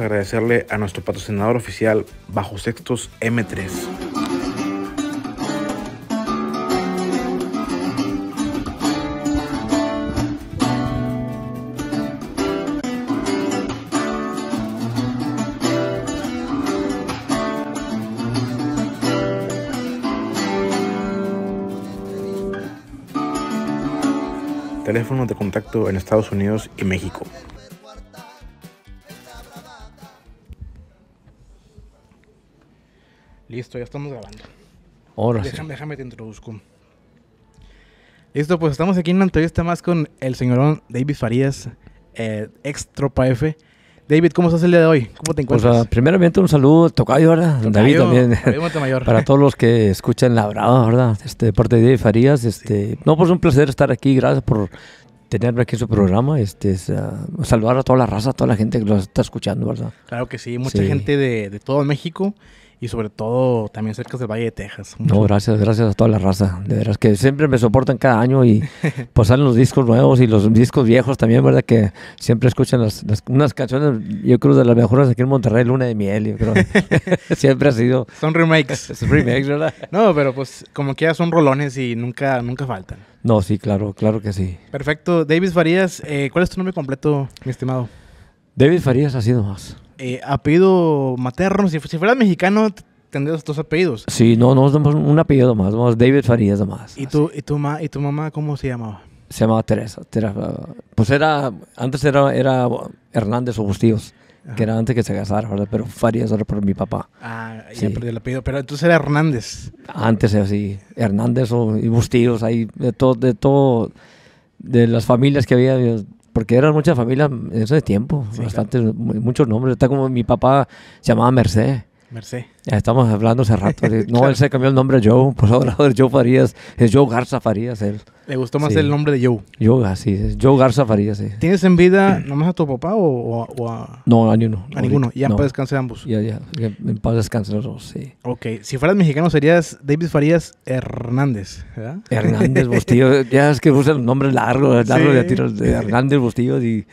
agradecerle a nuestro patrocinador oficial Bajo Sextos M3. Teléfono de contacto en Estados Unidos y México Listo, ya estamos grabando. Ahora déjame, déjame te introduzco. Listo, pues estamos aquí en una entrevista más con el señor David Farías, eh, ex tropa F. David, ¿cómo estás el día de hoy? ¿Cómo te pues, encuentras? Pues, primeramente un saludo, tocayo, ¿verdad? Tocayo, David también. Para todos los que escuchan la brava, ¿verdad? Este, de parte de David Farías, este, no, pues un placer estar aquí, gracias por tenerme aquí en su programa, este, ah, saludar a toda la raza, a toda la gente que nos está escuchando, ¿verdad? Claro que sí, mucha gente de, de todo México y sobre todo también cerca del Valle de Texas. No, gracias, gracias a toda la raza. De veras que siempre me soportan cada año y pues salen los discos nuevos y los discos viejos también, ¿verdad? Que siempre escuchan unas canciones, yo creo, de las mejores aquí en Monterrey, Luna de Miel, yo creo. siempre ha sido. Son remakes. remakes, ¿verdad? no, pero pues como que ya son rolones y nunca, nunca faltan. No, sí, claro, claro que sí. Perfecto. Davis Farías, eh, ¿cuál es tu nombre completo, mi estimado? David Farías, ha sido más eh, apellido materno. Si, si fueras mexicano, tendrías dos apellidos. Sí, no, no, un apellido más. vamos David Farías nomás. ¿Y tu, y, tu ma, ¿Y tu mamá cómo se llamaba? Se llamaba Teresa. Pues era, antes era, era Hernández o Bustíos. que era antes que se casara, Pero Farías era por mi papá. Ah, ya sí. el apellido, pero entonces era Hernández. Antes era así, Hernández o, y Bustíos, ahí, de todo, de todo, de las familias que había, porque eran muchas familias en ese tiempo, muchos nombres. Está como mi papá se llamaba Mercedes. Ya estamos hablando hace rato. No, él se cambió el nombre a Joe. Por pues ahora es Joe Farías. Es Joe Garza Farías él. Le gustó más el nombre de Joe. Joe, así es. Joe Garza Farías, sí. ¿Tienes en vida nomás a tu papá o, a...? No, a ninguno. A ninguno. Ya no. descansar ambos. Ya, ya. En paz descansar los dos, sí. Ok. Si fueras mexicano serías David Farías Hernández, ¿verdad? Hernández Bustillo. ya es que usan nombres largos. Largo, largo de tiros. De Hernández Bustillo y...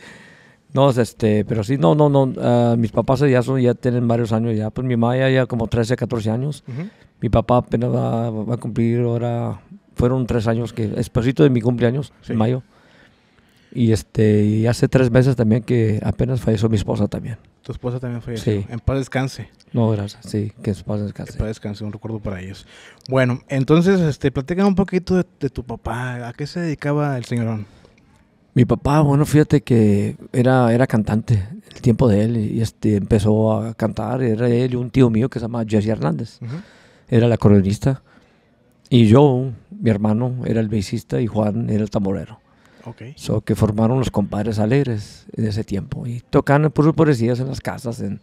No, este, pero sí, no, no, no. Ah, mis papás ya son, ya tienen varios años ya. Pues mi mamá ya, como 13, 14 años. Mi papá apenas va, a cumplir ahora, fueron tres años que, esposito de mi cumpleaños, en mayo. Y este, y hace tres meses también que apenas falleció mi esposa también. Tu esposa también falleció. Sí. En paz descanse. No, gracias. Sí, que en paz descanse. En paz descanse, un recuerdo para ellos. Bueno, entonces, este, un poquito de, de tu papá. ¿A qué se dedicaba el señorón? Mi papá, bueno, fíjate que era, era cantante el tiempo de él y este, empezó a cantar. Era él y un tío mío que se llama Jesse Hernández. Era el acordeonista. Y yo, mi hermano, era el bassista y Juan era el tamborero. Okay. que formaron los compadres alegres en ese tiempo. Y tocaban por pues, sus poesías en las casas, en,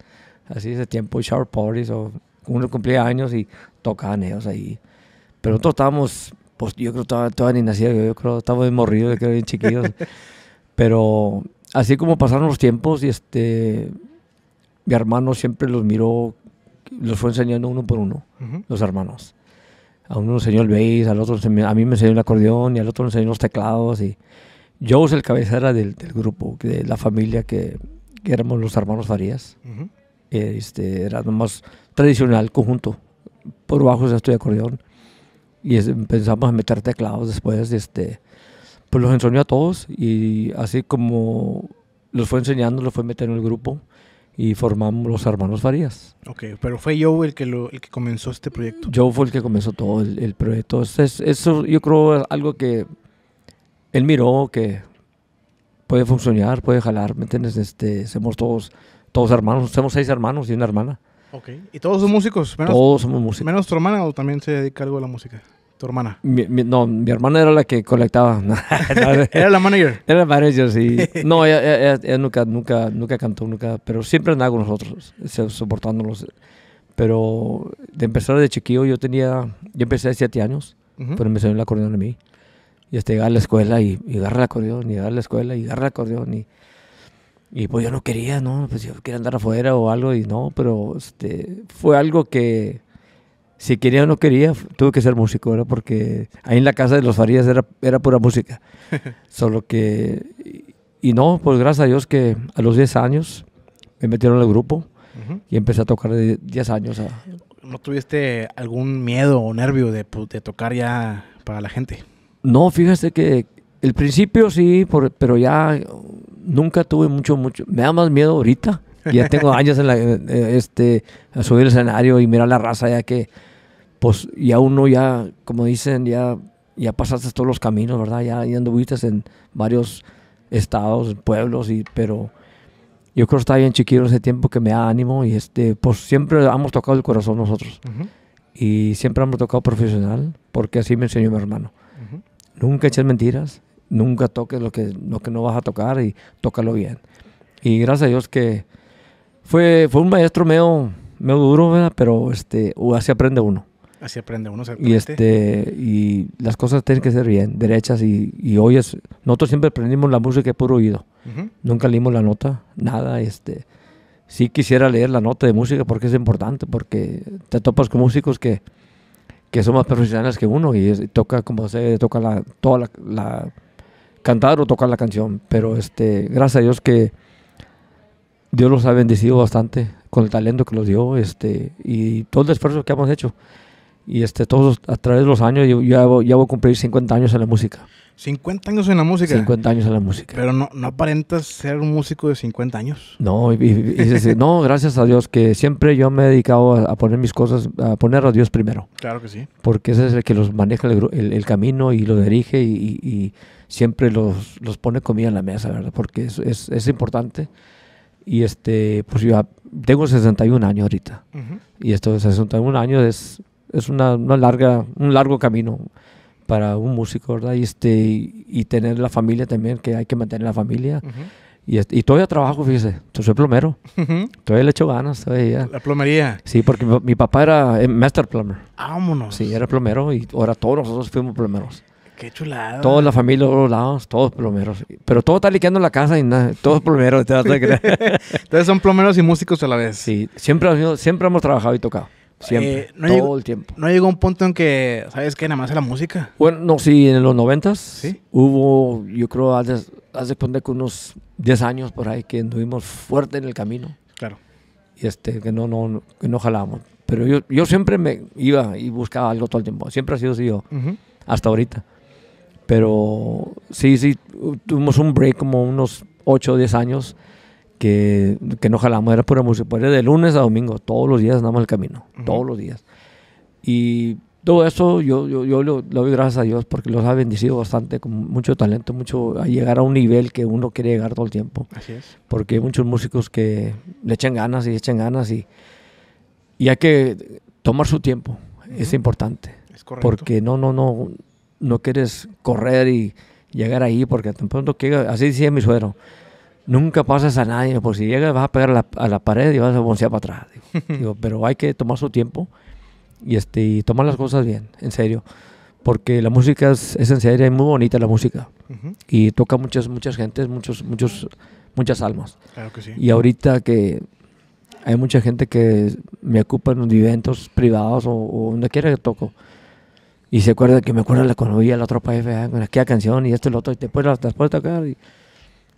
así ese tiempo, shower parties, o uno cumplía años y tocaban ellos ahí. Pero nosotros estábamos pues yo creo que todavía, ni nacía, yo creo estaba bien morrido, yo creo bien chiquillos. Pero así como pasaron los tiempos, y este, mi hermano siempre los miró, los fue enseñando uno por uno, los hermanos. A uno enseñó el bass, al otro a mí me enseñó el acordeón y al otro me enseñó los teclados. Y yo el cabecera del, del, grupo, de la familia que, éramos los hermanos Farías. este, era más tradicional, conjunto. Por bajo estoy acordeón y empezamos a meter teclados después, este, pues los enseñó a todos y así como los fue enseñando, los fue metiendo en el grupo y formamos los hermanos Farías. Ok, pero fue Joe el que, el que comenzó este proyecto. Joe fue el que comenzó todo el, proyecto. eso yo creo es algo que él miró que puede funcionar, puede jalar, ¿me entiendes? Este, somos todos, todos hermanos, somos seis hermanos y una hermana. Ok, ¿y todos son músicos? todos somos músicos. ¿Menos tu hermana o también se dedica algo a la música? tu hermana. no, mi hermana era la que colectaba. era la manager. Era la manager, sí. No, ella, nunca, nunca, nunca cantó, nunca, pero siempre andaba con nosotros, soportándonos. Pero de empezar de chiquillo, yo tenía, yo empecé a 7 años, pero me salió el acordeón a mí. Y hasta este, llegar a la escuela y, y el acordeón, y a la escuela, y agarra el acordeón, y... Y pues yo no quería, ¿no? Pues yo quería andar afuera o algo y no, pero este, fue algo que si quería o no quería, tuve que ser músico, era Porque ahí en la casa de los Farías era, pura música. Solo que, y, no, pues gracias a Dios que a los 10 años me metieron al grupo y empecé a tocar de 10 años. ¿No tuviste algún miedo o nervio de, tocar ya para la gente? No, fíjate que el principio sí, pero ya nunca tuve mucho, mucho. Me da más miedo ahorita ya tengo años en la, eh, este, a subir el escenario y mirar la raza ya que, pues ya uno ya, como dicen, ya, ya pasaste todos los caminos, ¿verdad? Ya, ya anduviste en varios estados, pueblos, y, pero yo creo que bien chiquito en ese tiempo que me da ánimo y este, pues siempre hemos tocado el corazón nosotros. Y siempre hemos tocado profesional porque así me enseñó mi hermano. Nunca eches mentiras, nunca toques lo que, lo que no vas a tocar y tócalo bien. Y gracias a Dios que fue, fue un maestro medio, medio duro, Pero este, así aprende uno. Así aprende uno, Y, este, y las cosas tienen que ser bien, derechas. Y, y hoy Nosotros siempre aprendimos la música por puro oído. Nunca leímos la nota, nada. Este, sí quisiera leer la nota de música porque es importante, porque te topas con músicos que, son más profesionales que uno y, toca como se toca la, toda la, la, cantar o tocar la canción. Pero este, gracias a Dios que Dios los ha bendecido bastante con el talento que los dio este, y todo el esfuerzo que hemos hecho. Y este, todos a través de los años, yo ya, voy, a cumplir 50 años en la música. 50 años en la música. 50 años en la música. Pero no, no aparentas ser un músico de 50 años. No, no, gracias a Dios que siempre yo me he dedicado a, poner mis cosas, a poner a Dios primero. Claro que sí. Porque ese es el que los maneja el, camino y los dirige y, siempre los, los pone comida en la mesa, ¿verdad? Porque es, es, es importante y este, pues yo tengo 61 años ahorita. y esto Y estos 61 años es, es una, larga, un largo camino para un músico, ¿verdad? Y, este, y tener la familia también, que hay que mantener la familia. Y, todavía trabajo, fíjese. Yo soy plomero. Todavía le echo ganas. ¿La plomería? Sí, porque mi, mi papá era eh, master plumber. Vámonos. Sí, era plomero y ahora todos nosotros fuimos plomeros. Qué chulada. Toda la familia de todos lados, todos plomeros. Pero todo está liqueando la casa y nada, todos plomeros. Te Entonces son plomeros y músicos a la vez. Sí, siempre, siempre hemos trabajado y tocado. Eh, siempre, todo el tiempo. ¿No llegó un punto en que, sabes qué, nada más la música? Bueno, no, sí, en los noventas ¿Sí? hubo, yo creo, hace, hace poner que unos 10 años por ahí que anduvimos fuerte en el camino. Claro. Y este, que no, no, que no jalábamos. Pero yo, yo siempre me iba y buscaba algo todo el tiempo. Siempre ha sido así yo, hasta ahorita. Pero sí, sí, tuvimos un break como unos 8 o 10 años que, que no jalamos, era pura música. Pues, era de lunes a domingo, todos los días andamos el camino, todos los días. Y todo eso yo, yo, lo, doy gracias a Dios porque los ha bendecido bastante con mucho talento, mucho a llegar a un nivel que uno quiere llegar todo el tiempo. Así es. Porque hay muchos músicos que le echan ganas y le echan ganas y, hay que tomar su tiempo. Es importante. Es correcto. Porque no, no, no, no quieres correr y llegar ahí porque tan pronto así decía mi suero nunca pasas a nadie, por pues si llegas vas a pegar a la, pared y vas a boncear para atrás. pero hay que tomar su tiempo y, este, tomar las cosas bien, en serio. Porque la música es, en serio, es muy bonita la música. Y toca muchas, muchas gentes, muchos, muchos, muchas almas. Y ahorita que hay mucha gente que me ocupa en eventos privados o, o donde quiera que toco y se acuerda que me acuerdo la, cuando oía la tropa F.A. con aquella canción y esto y lo otro, y después las, la puedes tocar. Y,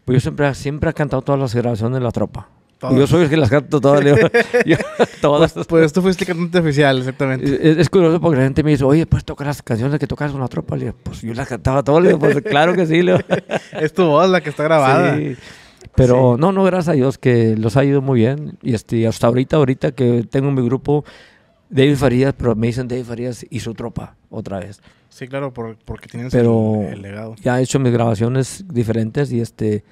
pues yo siempre, siempre he cantado todas las grabaciones de la tropa. Yo soy el que las canto todas. yo, todas. Pues, pues tú fuiste cantante oficial, exactamente. Es, curioso porque la gente me dice, oye, ¿puedes tocar las canciones que tocas con la tropa? Le pues yo las cantaba todas. pues claro que sí. Leo. es tu voz la que está grabada. Pero no, no, gracias a Dios que los ha ido muy bien. Y este, hasta ahorita, ahorita que tengo mi grupo, David Farías, pero me dicen David Farías y su tropa otra vez. Sí, claro, porque tienen el legado. Ya he hecho mis grabaciones diferentes y este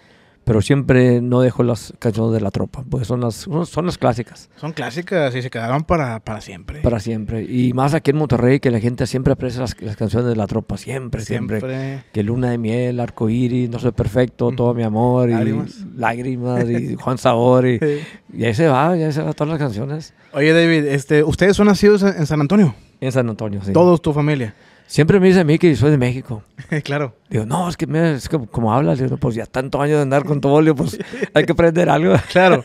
pero siempre no dejo las canciones de la tropa, pues son las, son las clásicas. Son clásicas y se quedaron para, para siempre. Para siempre. Y más aquí en Monterrey, que la gente siempre aprecia las, canciones de la tropa, siempre, siempre, Que Luna de Miel, Arco Iris, No Soy Perfecto, Todo Mi Amor, lágrimas. y Lágrimas, y Juan Sabor, y, ahí se va, ya se van todas las canciones. Oye, David, este, ¿ustedes son nacidos en San Antonio? En San Antonio, sí. ¿Todos tu familia? Siempre me dice a mí que soy de México. claro. Digo, no, es que, es como hablas, pues ya tanto años de andar con tu bolio, pues hay que aprender algo. claro.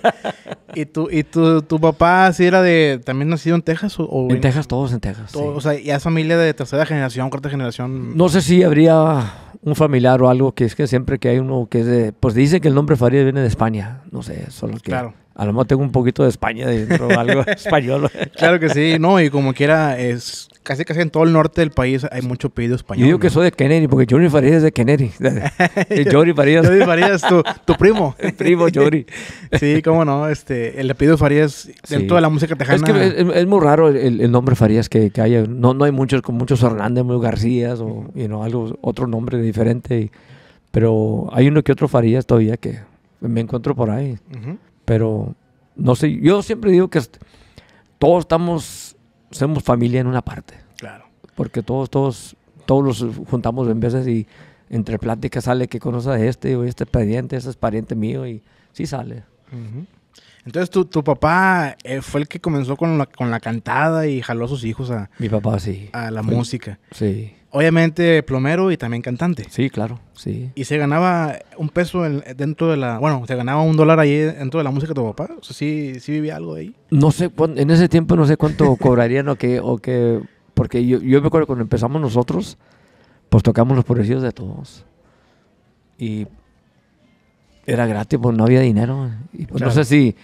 ¿Y, tu, y tu, tu papá sí era de, también nacido en Texas? O, en, Texas, todos en Texas. O sea, ya es familia de tercera generación, cuarta generación. No sé si habría un familiar o algo, que es que siempre que hay uno que es de, pues dicen que el nombre Farías viene de España, no sé, solo que... Claro. A lo mejor tengo un poquito de España dentro, algo español. claro que sí, no, y como quiera, es casi casi en todo el norte del país hay mucho pedido español. Yo digo que soy de Kennedy, porque Johnny Farías es de Kennedy. Jory Farías. Farías, tu, primo. El primo, Jory. sí, cómo no, este, el pedido Farías, de toda la música tejana. Es que es, muy raro el, nombre Farías que, que haya. No, no hay muchos, con muchos Hernández, muy García, o you know, algo, otro nombre diferente. pero hay uno que otro Farías todavía que me encuentro por ahí. Pero no sé, yo siempre digo que todos estamos somos familia en una parte. Claro. Porque todos, todos, todos los juntamos en veces y entre pláticas sale que conoce a este, o este pariente, ese es pariente mío, y sí sale. Ajá. Entonces, tu, papá eh, fue el que comenzó con la, con la cantada y jaló a sus hijos a... Mi papá, sí. A la música. Sí. Obviamente plomero y también cantante. Sí, claro, sí. ¿Y se ganaba un peso dentro de la... Bueno, se ganaba un dólar ahí dentro de la música de tu papá? O sea, ¿sí, sí vivía algo ahí? No sé, en ese tiempo no sé cuánto cobrarían o qué... O que, porque yo, me acuerdo cuando empezamos nosotros, pues tocamos los pobrecitos de todos. Y era gratis, pues no había dinero. Pues, no sé si.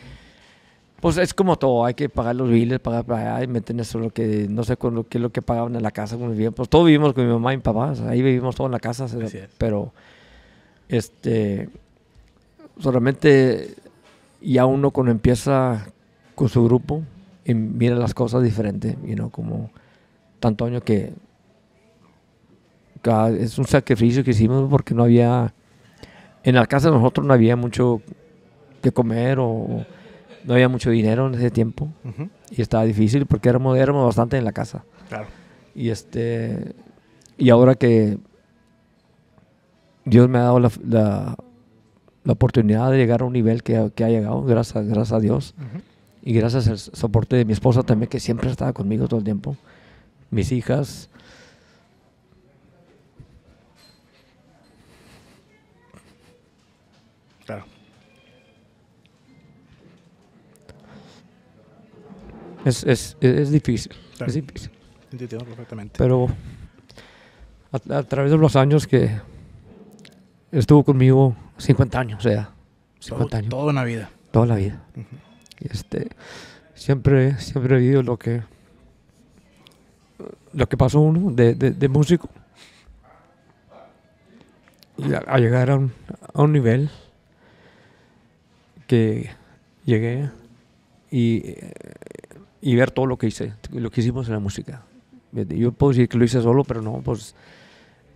Pues es como todo, hay que pagar los biles, pagar para allá y meter eso, lo que, no sé con qué es lo que pagaban en la casa, con pues todos vivimos con mi mamá y mi papá, ahí vivimos todos en la casa, pero este, solamente pues, ya uno cuando empieza con su grupo y mira las cosas diferente, you como tanto año que es un sacrificio que hicimos porque no había en la casa nosotros no había mucho que comer o no había mucho dinero en ese tiempo y estaba difícil porque éramos, bastante en la casa. Y, este, y ahora que Dios me ha dado la, oportunidad de llegar a un nivel que, ha llegado, gracias, gracias a Dios. Y gracias al soporte de mi esposa también, que siempre estaba conmigo todo el tiempo. Mis hijas, Es, difícil. Es difícil. Pero a, través de los años que estuvo conmigo 50 años, o sea, 50 años. Toda una vida. Toda la vida. este, siempre, siempre he vivido lo que, lo que pasó uno de, músico. Y a, llegar a un, a un nivel que llegué y eh, y ver todo lo que hice, lo que hicimos en la música. Yo puedo decir que lo hice solo, pero no, pues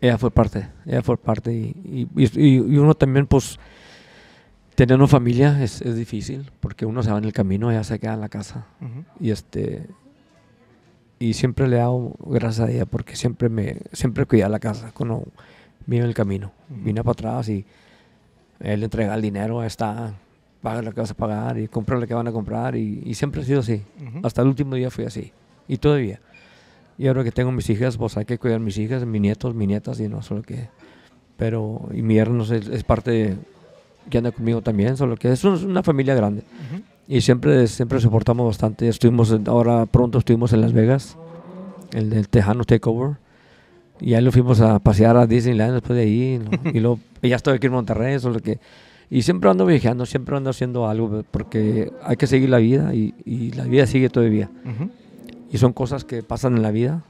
ella fue parte, ella fue parte. Y, uno también, pues, tener una familia es, es, difícil, porque uno se va en el camino, ella se queda en la casa. Y este y siempre le hago gracias a ella, porque siempre me siempre cuidaba la casa cuando vino el camino. Vino para atrás y él entrega el dinero, está paga lo que vas a pagar y comprar lo que van a comprar y, siempre ha sido así. Hasta el último día fui así y todavía. Y ahora que tengo mis hijas, pues hay que cuidar mis hijas, mis nietos, mis nietas y no solo que... Pero y mi hermano es, parte que anda conmigo también, solo que es una familia grande. Y siempre, siempre soportamos bastante. Estuvimos, ahora pronto estuvimos en Las Vegas, en el Tejano Takeover. Y ahí lo fuimos a pasear a Disneyland después de ahí. y ya estoy aquí en Monterrey, solo que y siempre ando viajando, siempre ando haciendo algo, porque hay que seguir la vida y, la vida sigue todavía. Y son cosas que pasan en la vida,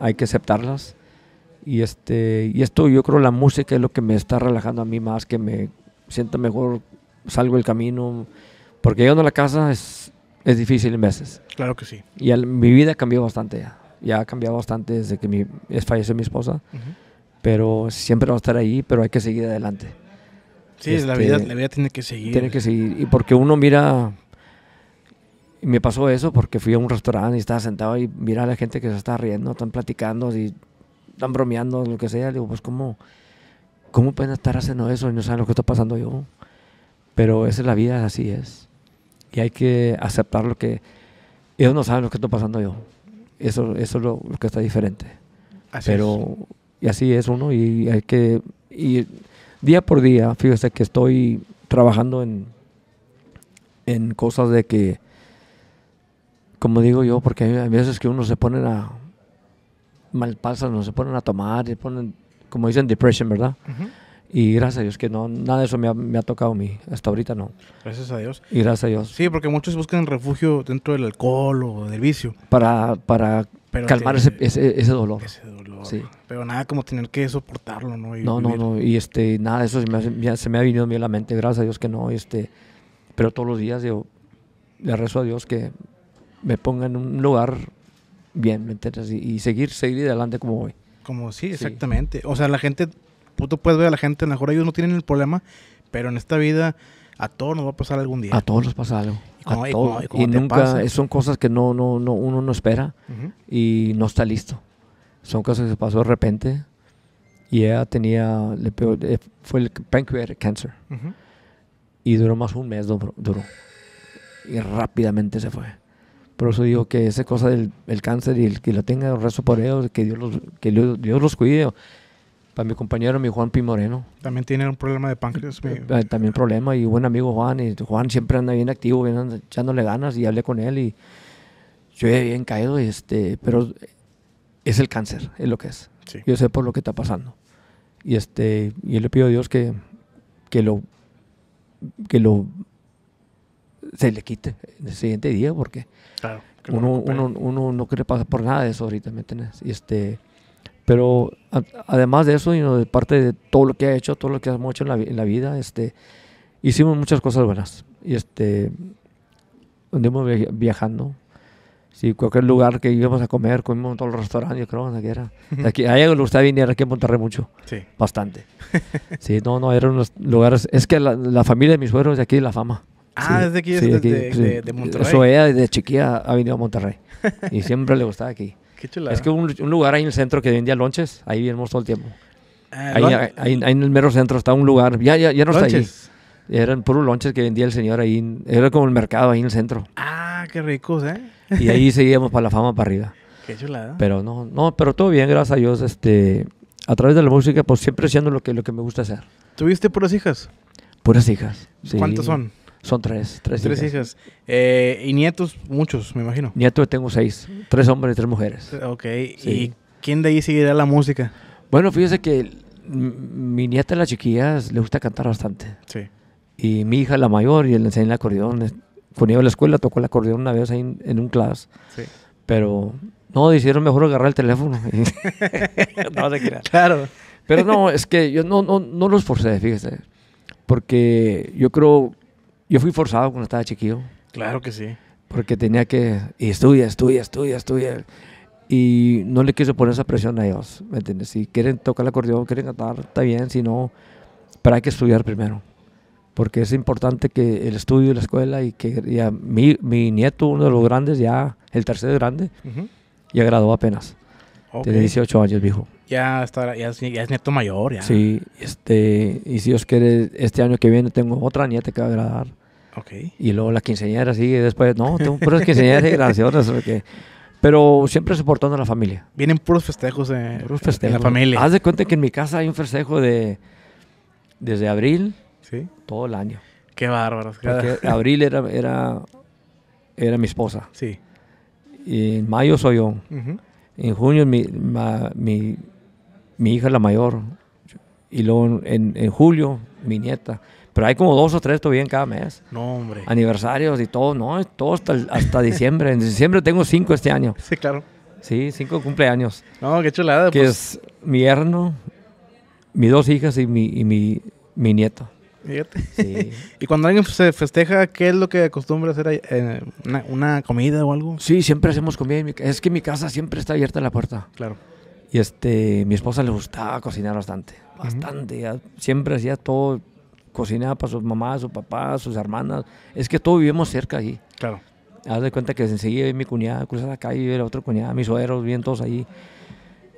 hay que aceptarlas. Y, este, y esto yo creo la música es lo que me está relajando a mí más, que me siento mejor, salgo el camino, porque llegando a la casa es, es difícil en veces. Claro que sí. Y mi vida cambió bastante ya. Ya ha cambiado bastante desde que mi, falleció mi esposa. Pero siempre va a estar ahí, pero hay que seguir adelante. Sí, es la, este, vida, la vida tiene que seguir. Tiene que seguir. Y porque uno mira. me pasó eso porque fui a un restaurante y estaba sentado y mira a la gente que se está riendo, están platicando, y están bromeando, lo que sea. Digo, pues, ¿cómo, ¿cómo pueden estar haciendo eso y no saben lo que está pasando yo? Pero esa es la vida, así es. Y hay que aceptar lo que. Ellos no saben lo que está pasando yo. Eso, eso es lo, que está diferente. Así Pero. Y así es uno y hay que. Y día por día, fíjese que estoy trabajando en, en cosas de que, como digo yo, porque hay veces que uno se pone a mal no se pone a tomar, se ponen, como dicen, depresión ¿verdad? Y gracias a Dios que no, nada de eso me ha, tocado a mí, hasta ahorita no. Gracias a Dios. Y gracias a Dios. Sí, porque muchos buscan refugio dentro del alcohol o del vicio. Para, para calmar ese, dolor. dolor. Sí. Pero nada como tener que soportarlo, ¿no? no, no, no. Y este, nada, eso se me, ha, venido a mí a la mente, gracias a Dios que no. Este, pero todos los días yo le rezo a Dios que me ponga en un lugar bien, ¿me entiendes? Y, seguir, seguir adelante como voy. Como sí, exactamente. O sea, la gente, tú puedes ver a la gente, a lo mejor ellos no tienen el problema, pero en esta vida a todos nos va a pasar algún día. A todos nos pasa algo. Y, a y, y, nunca, son cosas que no, no, no, uno no espera y no está listo. Son cosas que se pasó de repente y ella tenía, eh, fue el pancreatic cancer. Y duró más un mes, duró, Y rápidamente se fue. Por eso digo que esa cosa del el cáncer y el que lo tenga el resto por ellos, que Dios los, que Dios los cuide para mi compañero, mi Juan Pim Moreno. También tiene un problema de páncreas. Eh, también problema y buen amigo Juan. Y Juan siempre anda bien activo, bien echándole ganas y hablé con él y yo he bien caído, este, pero es el cáncer, es lo que es. Yo sé por lo que está pasando. Y este, yo le pido a Dios que, lo que lo se le quite el siguiente día porque uno, uno, no quiere pasar por nada de eso ahorita, ¿me entiendes? Y este pero además de eso, y de parte de todo lo que ha hecho, todo lo que hemos hecho en la, en la vida, este, hicimos muchas cosas buenas. Y este, anduvimos viajando. Sí, cualquier lugar que íbamos a comer, comimos en todos los restaurantes, creo, que era. Aquí, a ella le gustaba venir aquí a Monterrey mucho. Sí. Bastante. Sí, no, no, eran los lugares. Es que la, familia de mis suegros es de aquí de La Fama. Ah, desde aquí, sí, desde, de, de, Monterrey. Eso ella desde chiquilla ha venido a Monterrey. Y siempre le gustaba aquí. Es que un, un lugar ahí en el centro que vendía lonches, ahí vivimos todo el tiempo. Ah, ahí, ahí, en el mero centro está un lugar, ya, no está ahí. Eran puros lonches que vendía el señor ahí, era como el mercado ahí en el centro. Ah, qué ricos, ¿eh? Y ahí seguíamos para la fama, para arriba. Qué chulada. Pero no, no, pero todo bien, gracias a Dios, este, a través de la música, pues siempre siendo lo que, lo que me gusta hacer. ¿Tuviste puras hijas? Puras hijas. Sí. ¿Cuántas son? Son tres, tres, hijas. Eh, ¿Y nietos? Muchos, me imagino. Nietos tengo seis, tres hombres y tres mujeres. Ok, ¿y quién de ahí seguirá la música? Bueno, fíjese que mi nieta, la chiquilla, le gusta cantar bastante. Sí. Y mi hija, la mayor, y le enseñó el acordeón. Fue a la escuela, tocó el acordeón una vez ahí en, un class. Sí. Pero no, decidieron mejor agarrar el teléfono. no se Claro. Pero no, es que yo no, no, no los forcé, fíjese. Porque yo creo yo fui forzado cuando estaba chiquillo. Claro que sí. Porque tenía que, estudiar, estudia, estudia, estudia, Y no le quise poner esa presión a ellos, entiendes? Si quieren tocar el acordeón, quieren cantar, está bien, si no, pero hay que estudiar primero. Porque es importante que el estudio y la escuela, y que mi, nieto, uno de los grandes, ya el tercero grande, ya graduó apenas de 18 años, viejo. Ya, está, ya, es, nieto mayor, ya. Sí, este, y si os quiere, este año que viene tengo otra nieta que va a agradar. Okay. Y luego la quinceañera sigue después. No, tengo puras quinceañeras y graduaciones. pero siempre soportando a la familia. Vienen puros festejos, de eh, en la familia. Haz de cuenta que en mi casa hay un festejo de desde abril ¿Sí? todo el año. Qué bárbaro. abril era, era, era mi esposa. Sí. Y en mayo soy yo. En junio mi, hija mi, hija la mayor y luego en, julio mi nieta. Pero hay como dos o tres todavía en cada mes. No, hombre. Aniversarios y todo, ¿no? Todo hasta, hasta diciembre. En diciembre tengo cinco este año. Sí, claro. Sí, cinco cumpleaños. No, qué chulada. Que pues. es mi herno, mis dos hijas y mi, y mi nieto. ¿Y cuando alguien se festeja, qué es lo que acostumbra hacer? Eh, una, comida o algo? Sí, siempre hacemos comida. es que mi casa siempre está abierta la puerta. Claro. Y este, mi esposa le gustaba cocinar bastante. Bastante. Siempre hacía todo. Cocinaba para sus mamás, sus papás, sus hermanas. Es que todos vivimos cerca allí. Claro. Haz de cuenta que enseguida mi cuñada cruza la calle, y la otra cuñada, mis suegros, vienen todos allí.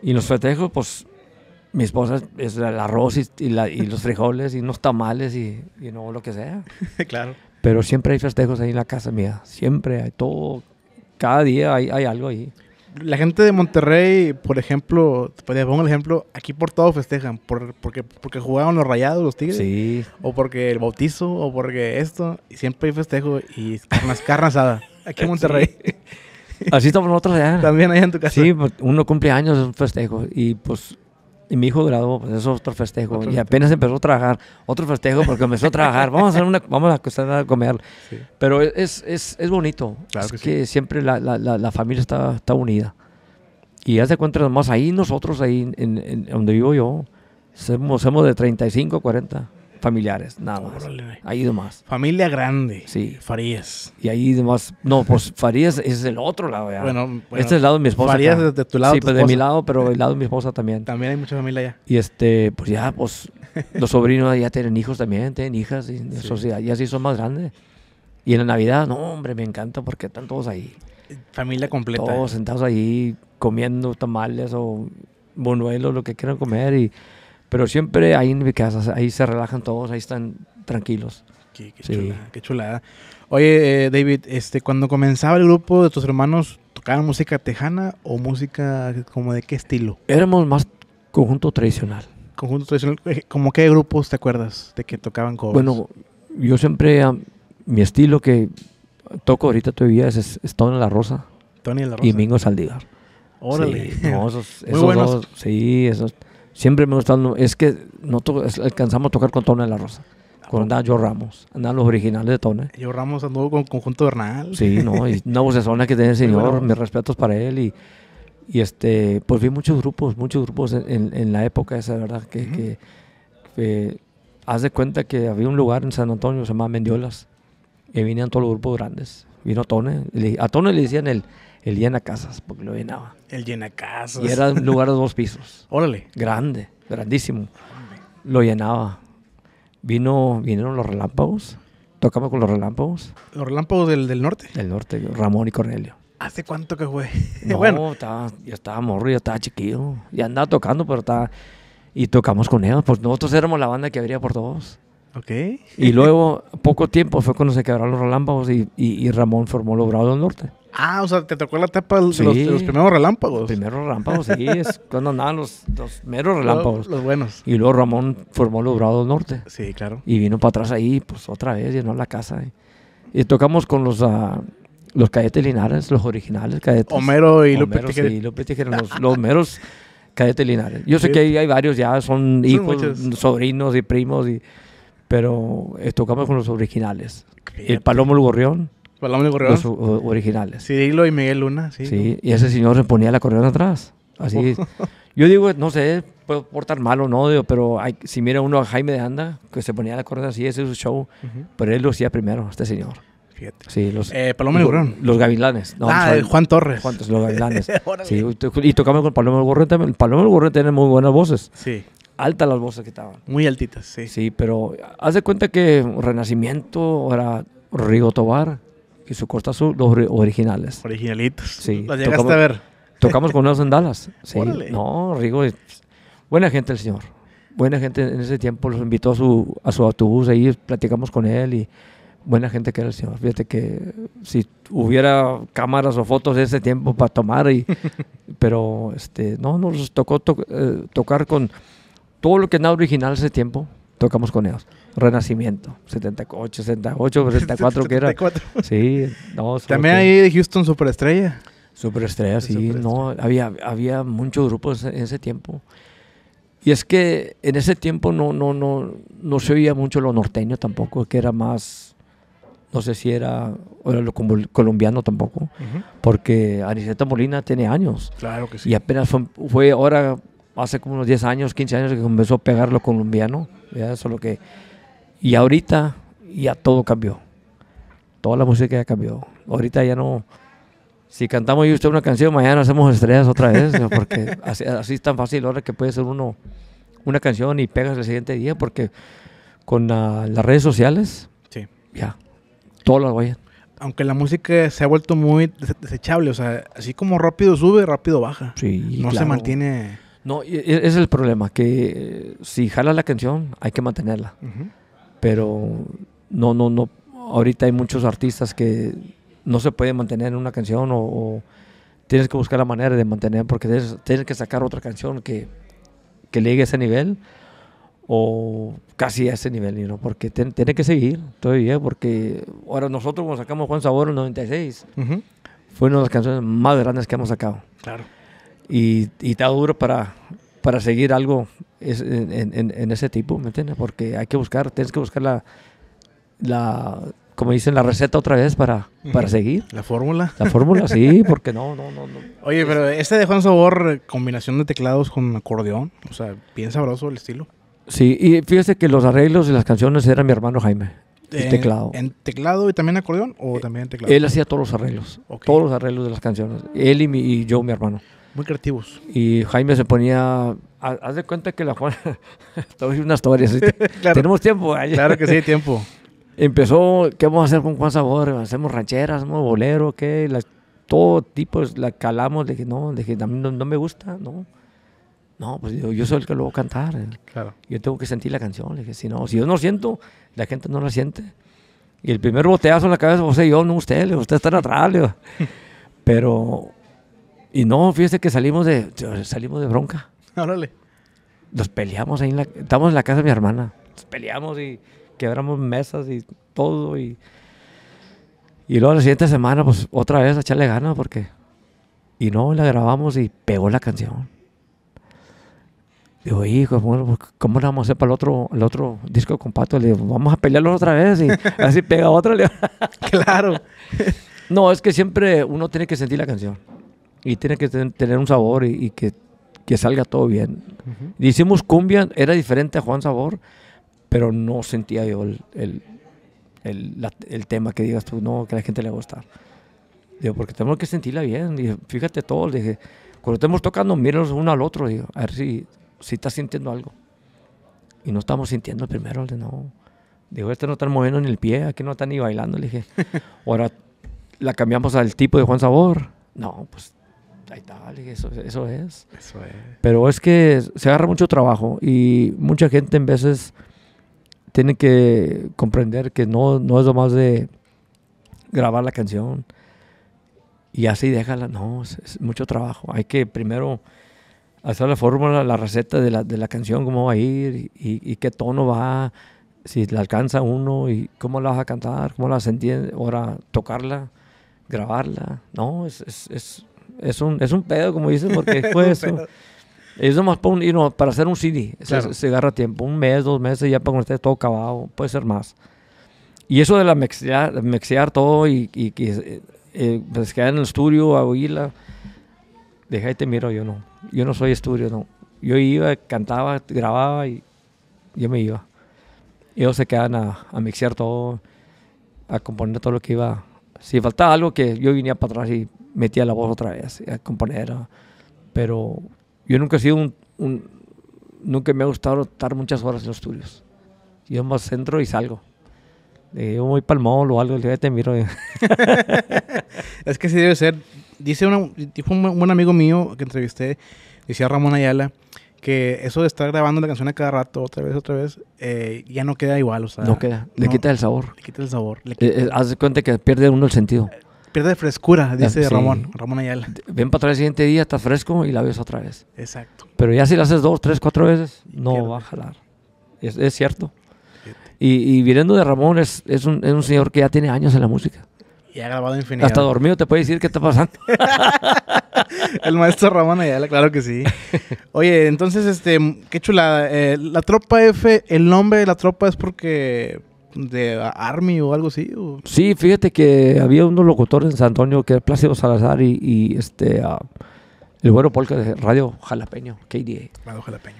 Y los festejos, pues mi esposa es el arroz y, la, y los frijoles y unos tamales y, y no lo que sea. claro. Pero siempre hay festejos ahí en la casa mía. Siempre hay todo. Cada día hay, hay algo ahí. La gente de Monterrey, por ejemplo, te pues, pongo el ejemplo, aquí por todo festejan, por, porque, porque jugaron los rayados, los tigres, sí. o porque el bautizo, o porque esto, y siempre hay festejo y más carne asada, aquí en Monterrey. Así estamos nosotros allá. También allá en tu casa. Sí, pues, uno cumple años, es un festejo, y pues y mi hijo graduó, pues eso es otro festejo. y apenas empezó a trabajar, otro festejo porque empezó a trabajar. vamos a una, vamos a comer. Pero es, es, bonito. es que, siempre la, familia está, está unida. Y hace cuenta nomás ahí nosotros, ahí en, donde vivo yo, somos, somos de 35, 40 familiares, nada más. Ahí nomás. Familia grande. Sí. Farías. Y ahí nomás. No, pues Farías es el otro lado, ya. Bueno, este es el lado de mi esposa. Farías de tu lado. Sí, pues de mi lado, pero el lado de mi esposa también. También hay mucha familia allá. Y este, pues ya, pues los sobrinos ya tienen hijos también, tienen hijas, y sí. sociedad, así son más grandes. Y en la Navidad, no, hombre, me encanta porque están todos ahí. Familia completa. Todos sentados ahí comiendo tamales o bonuelos, lo que quieran comer y pero siempre ahí en mi casa, ahí se relajan todos, ahí están tranquilos. Qué, chulada, qué chulada. Oye, eh, David, este, cuando comenzaba el grupo de tus hermanos, ¿tocaban música tejana o música como de qué estilo? Éramos más conjunto tradicional. Conjunto tradicional, eh, ¿como qué grupos te acuerdas de que tocaban covers? Bueno, yo siempre, ah, mi estilo que toco ahorita todavía es, Tony La Rosa. Tony La Rosa. Y Mingo Saldívar. Órale. sí, esos siempre me gustado, es que no alcanzamos a tocar con Tony de la Rosa. con andaba ah, Joe Ramos, andaban los originales de Tony. Joe Ramos anduvo con Conjunto Bernal. Sí, no, y una vocesona que tiene el señor, mis respetos para él. Y, este, pues vi muchos grupos, muchos grupos en, la época esa, ¿verdad? Que, haz de cuenta que había un lugar en San Antonio, se llamaba Mendiolas, y vinían todos los grupos grandes. Vino Tone. A Tone le decían el, el llena casas, porque lo llenaba. El llena casas. Y era un lugar de dos pisos. Órale. Grande, grandísimo. Lo llenaba. Vino, vinieron los relámpagos. Tocamos con los relámpagos. ¿Los relámpagos del, norte? Del norte, Ramón y Cornelio. ¿Hace cuánto que fue? No, bueno. yo estaba morro, yo estaba chiquillo. Y andaba tocando, pero estaba... Y tocamos con ellos. Pues nosotros éramos la banda que abría por todos. Okay. Y luego, poco tiempo, fue cuando se quebraron los relámpagos y, Ramón formó los Bravos del Norte. Ah, o sea, te tocó la etapa de, los, primeros relámpagos. Primeros relámpagos, sí, es cuando andaban los, dos meros relámpagos. Los, buenos. Y luego Ramón formó los Bravos del Norte. Sí, claro. Y vino para atrás ahí, pues otra vez, llenó la casa. Y, tocamos con los, ah, los cadetes Linares, los originales cadetes. Homero y Lupe Tijera. Sí, Lupe Tijera, los, meros cadetes Linares. Yo sé que hay, hay varios ya, son hijos, sobrinos y primos y pero tocamos con los originales. El Palomo el Gorrión. Palomo el Gorrión. Los originales. Cirilo y Miguel Luna, sí. Sí, y ese señor se ponía la correa atrás. Así. Yo digo, no sé, puedo portar mal o no, pero si mira uno a Jaime de Anda, que se ponía la correa así, ese es su show, pero él lo hacía primero, este señor. Fíjate. Sí, los, eh, Paloma gorrión. Los gavilanes. No, ah, Juan Torres. Juan, los gavilanes. sí, y tocamos con Paloma el Gorrión también. Paloma el Gorrión tiene muy buenas voces. Sí altas las voces que estaban. Muy altitas, sí. Sí, pero haz de cuenta que Renacimiento era Rigo Tobar y su Costa Azul, los originales. Originalitos. Sí. las llegaste a ver. Tocamos con unas en Dallas. Sí. No, Rigo, buena gente el señor. Buena gente en ese tiempo, los invitó a su, a su autobús, ahí platicamos con él y buena gente que era el señor. Fíjate que si hubiera cámaras o fotos de ese tiempo para tomar, y, pero este, no, nos tocó eh, tocar con todo lo que era original ese tiempo, tocamos con ellos. Renacimiento, 78, 68, 74 que era. 74. Sí, no, También ahí de Houston Superestrella. Superestrella, sí, no, había, había muchos grupos en ese tiempo. Y es que en ese tiempo no, no, no, no se oía mucho lo norteño tampoco, que era más, no sé si era, era lo colombiano tampoco, porque Aniceta Molina tiene años. Claro que sí. Y apenas fue, fue ahora hace como unos 10 años, 15 años que comenzó a pegar lo colombiano. Eso lo que... Y ahorita ya todo cambió. Toda la música ya cambió. Ahorita ya no... Si cantamos y usted una canción, mañana hacemos estrellas otra vez, porque así, es tan fácil ahora que puede ser uno una canción y pegas el siguiente día, porque con las redes sociales, sí. ya, todo lo vayan. Aunque la música se ha vuelto muy desechable, o sea, así como rápido sube, rápido baja. Sí, no se mantiene no, e, es el problema, que eh, si jala la canción, hay que mantenerla. Pero no, no, no. Ahorita hay muchos artistas que no se pueden mantener en una canción o, tienes que buscar la manera de mantener porque tienes, que sacar otra canción que, que llegue a ese nivel o casi a ese nivel, ¿no? porque tiene que seguir todavía, porque ahora nosotros cuando sacamos Juan Sabor en 96, fue una de las canciones más grandes que hemos sacado. Claro y, y está duro para, para seguir algo en, ese tipo, ¿me entiendes? Porque hay que buscar, tienes que buscar la, la como dicen, la receta otra vez para, para seguir. ¿La fórmula? La fórmula, sí, porque no, no, no. Oye, pero este dejó un sabor combinación de teclados con acordeón, o sea, bien sabroso el estilo. Sí, y fíjese que los arreglos de las canciones eran mi hermano Jaime. El en, teclado. ¿En teclado y también acordeón o eh, también en teclado? Él hacía todos los arreglos. Todos los arreglos de las canciones. Él y yo, mi hermano. Muy creativos. Y Jaime se ponía. Haz de cuenta que la Juana. Estamos Tenemos tiempo. ¿eh? claro que sí, tiempo. Empezó, ¿qué vamos a hacer con Juan Sabor? ¿Hacemos rancheras, hacemos bolero, qué? todo tipo, la calamos. de que no, de dije, a mí no, me gusta, no. No, pues yo, soy el que lo voy a cantar. Claro. Yo tengo que sentir la canción. Le dije, si no, si yo no siento, la gente no la siente. Y el primer boteazo en la cabeza, y yo, no usted, le usted está atrás, Pero y no, fíjese que salimos de, salimos de bronca. Órale. Nos peleamos ahí en la, estamos en la casa de mi hermana. Nos peleamos y quebramos mesas y todo y y luego la siguiente semana, pues otra vez a echarle ganas porque. Y no, la grabamos y pegó la canción. Digo, hijo, pues, ¿cómo la vamos a hacer para el otro, el otro disco compacto Le digo, vamos a pelearlo otra vez y así pega otra. claro. no, es que siempre uno tiene que sentir la canción y tiene que tener un sabor y, que, que, salga todo bien. Hicimos cumbia, era diferente a Juan Sabor, pero no sentía yo el, el, el, tema que digas tú, no, que a la gente le gusta Digo, porque tenemos que sentirla bien. Dije, fíjate todos, dije, cuando estemos tocando, míralos uno al otro, digo, a ver si, si estás sintiendo algo. Y no estamos sintiendo el primero, de no. Digo, este no está moviendo ni el pie, aquí no está ni bailando. Le dije, ahora la cambiamos al tipo de Juan Sabor. No, pues eso, es. Pero es que se agarra mucho trabajo y mucha gente en veces tiene que comprender que no, no es lo más de grabar la canción y así déjala. No, es, mucho trabajo. Hay que primero hacer la fórmula, la receta de la, canción, cómo va a ir y, qué tono va, si la alcanza uno y cómo la vas a cantar, cómo la entiende. Ahora, tocarla, grabarla. No, es es un, es un pedo, como dices, porque fue es, es nomás para, hacer un CD. Se, agarra tiempo, un mes, dos meses, ya para cuando esté todo acabado, puede ser más. Y eso de la mexear, todo y, y, se eh, eh pues, en el estudio a oírla, deja y te miro, yo no. Yo no soy estudio, no. Yo iba, cantaba, grababa y yo me iba. Ellos se quedan a, a todo, a componer todo lo que iba. Si faltaba algo que yo venía para atrás y metía la voz otra vez, a eh, componer. Ah, pero yo nunca he sido un, nunca me ha gustado estar muchas horas en los estudios. Yo más entro y salgo. Eh, yo voy para el o algo, te miro. es que sí debe ser. Dice una, dijo un buen amigo mío que entrevisté, decía Ramón Ayala, que eso de estar grabando la canción a cada rato, otra vez, otra vez, eh, ya no queda igual. O sea, no queda. Le quita el sabor. Le quita el sabor. haz de cuenta que pierde uno el sentido pierde frescura, ah, dice Ramón, Ramón Ayala. Ven para atrás el siguiente día, está fresco y la ves otra vez. Exacto. Pero ya si la haces dos, tres, cuatro veces, no va a jalar. Es, cierto. Y, y viniendo de Ramón, es, un, señor que ya tiene años en la música. Y ha grabado infinito. Hasta dormido te puede decir qué está pasando. el maestro Ramón Ayala, claro que sí. Oye, entonces, este, qué chulada. Eh, la tropa F, el nombre de la tropa es porque de Army o algo así? Sí, fíjate que había unos locutores en San Antonio que era Plácido Salazar y, este ah, el bueno polka de Radio Jalapeño, KDA. Radio Jalapeño.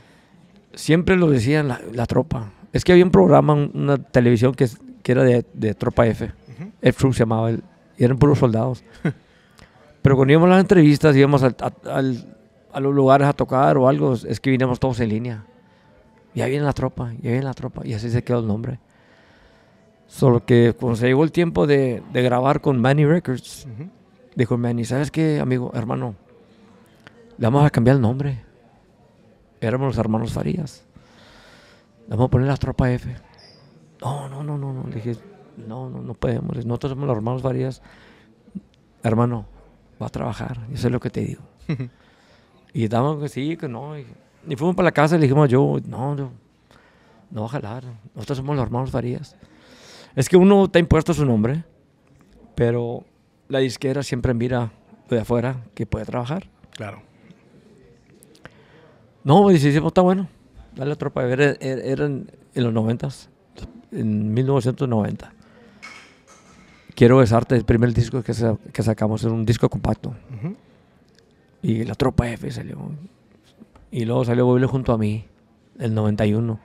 Siempre lo decían la, la tropa. Es que había un programa, una televisión que, que era de, de, Tropa F. El se llamaba, él y eran puros soldados. Pero cuando íbamos a las entrevistas, íbamos al, a los lugares a tocar o algo, es que vinimos todos en línea. Y ahí viene la tropa, y ahí viene la tropa, y así se quedó el nombre. Solo que cuando se llegó el tiempo de, de grabar con Manny Records, dijo Manny, ¿sabes qué, amigo, hermano? Le vamos a cambiar el nombre. Éramos los hermanos Farías. Le vamos a poner la tropa F. No, no, no, no, no. Le dije, no, no, no podemos. Nosotros somos los hermanos Farías. Hermano, va a trabajar. Eso es lo que te digo. y estábamos que sí, que no. Y, fuimos para la casa y le dijimos yo, no, no, no va a jalar. Nosotros somos los hermanos Farías. Es que uno ha impuesto su nombre, pero la disquera siempre mira de afuera que puede trabajar. Claro. No, dice, está bueno. Dale tropa para e-, e-, Eran era en, los noventas, en 1990. Quiero besarte, el primer disco que, sacamos era un disco compacto. Y la tropa F salió. Y luego salió Bobilio junto a mí, el 91.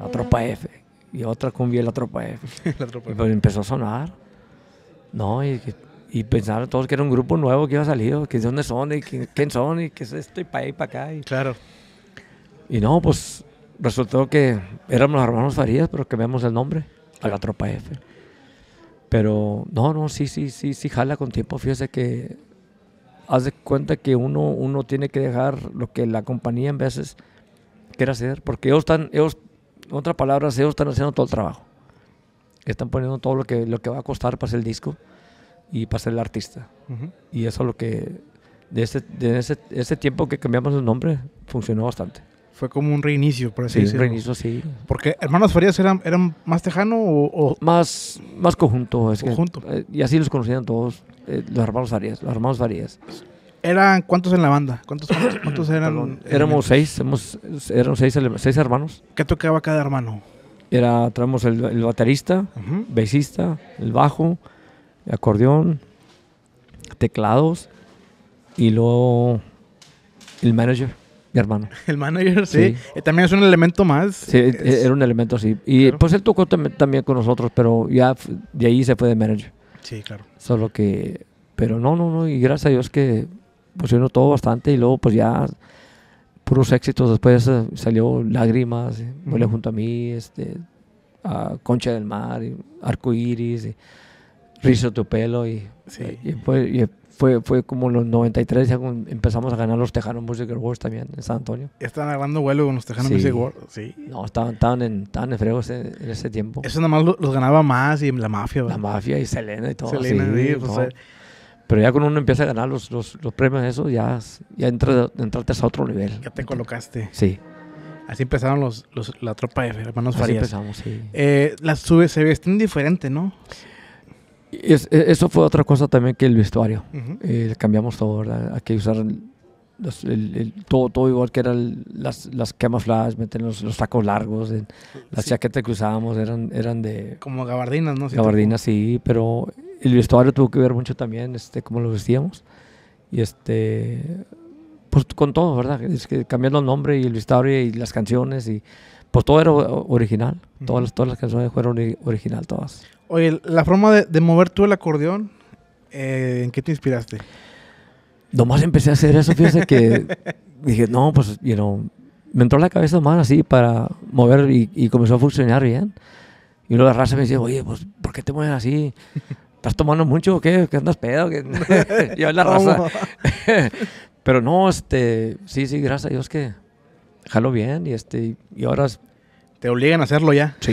La tropa F y otra cumbia F. la Tropa F, pero pues empezó a sonar. No, y, y, pensaron todos que era un grupo nuevo que iba a salir, que de dónde son, y quién, son, y qué es esto, y para ahí, para acá. Y, claro. Y no, pues resultó que éramos los hermanos Farías, pero cambiamos el nombre a la Tropa F. Pero no, no, sí, sí, sí, sí, jala con tiempo. Fíjese que hace cuenta que uno, uno tiene que dejar lo que la compañía en veces quiere hacer, porque ellos están, ellos otra palabra palabras, ellos están haciendo todo el trabajo. Están poniendo todo lo que, lo que va a costar para hacer el disco y para ser el artista. Y eso es lo que, de ese, tiempo que cambiamos el nombre, funcionó bastante. Fue como un reinicio, por así sí, un reinicio, sí. Porque Hermanos Farías eran, eran más tejano o, Más, más conjunto. Es conjunto. Eh, y así los conocían todos, eh, los hermanos Farías, los hermanos Farías. ¿Eran cuántos en la banda? ¿Cuántos, eran? Éramos seis, éramos, seis, hermanos. ¿Qué tocaba cada hermano? Era, traemos el, el baterista, el bajo, acordeón, teclados y luego el manager, mi hermano. El manager, sí. Eh, también es un elemento más. Sí, eh, era un elemento así. Y pues él tocó también con nosotros, pero ya de ahí se fue de manager. Sí, claro. Solo que, pero no, no, no, y gracias a Dios que pusieron todo bastante y luego pues ya puros éxitos. Después eh, salió Lágrimas, eh, junto a mí, este, a Concha del Mar, y Arco Iris, y Rizo tu pelo. Y, fue, fue, fue, como en los 93 empezamos a ganar los Tejanos Music Awards también en San Antonio. Estaban agarrando vuelo con los Tejanos Music Awards, sí. No, estaban, estaban en, en fregos en, ese tiempo. Eso nada más los ganaba más y la mafia, La mafia y Selena y todo. Selena, pues, eh, pero ya cuando uno empieza a ganar los, los, los premios, eso ya, ya entra, entraste a otro nivel. Ya te colocaste. Sí. Así empezaron los, los la tropa de hermanos Así empezamos, sí. Eh, las subes se vestían diferente, ¿no? E, eso fue otra cosa también que el vestuario. Eh, cambiamos todo, ¿verdad? Hay que usar el, todo, todo igual que eran las, las camufladas, meten los, los, sacos largos, las chaquetas que usábamos eran, eran de... Como gabardinas, ¿no? gabardinas, sí, pero el vestuario tuvo que ver mucho también, este, cómo lo vestíamos. Y este, pues con todo, ¿verdad? Es que cambiando el nombre y el vestuario y las canciones y pues todo era original. Todas, todas las canciones fueron original, todas. Oye, la forma de, mover tú el acordeón, eh, ¿en qué te inspiraste? Nomás empecé a hacer eso, fíjate que dije, no, pues, you me entró la cabeza más así para mover y, comenzó a funcionar bien. Y luego la raza me dice, oye, pues, ¿por qué te mueves así? ¿estás tomando mucho o qué? ¿Qué andas pedo? yo la raza. Pero no, este, sí, sí, gracias a Dios que jalo bien y este, y ahora... Te obligan a hacerlo ya. Sí,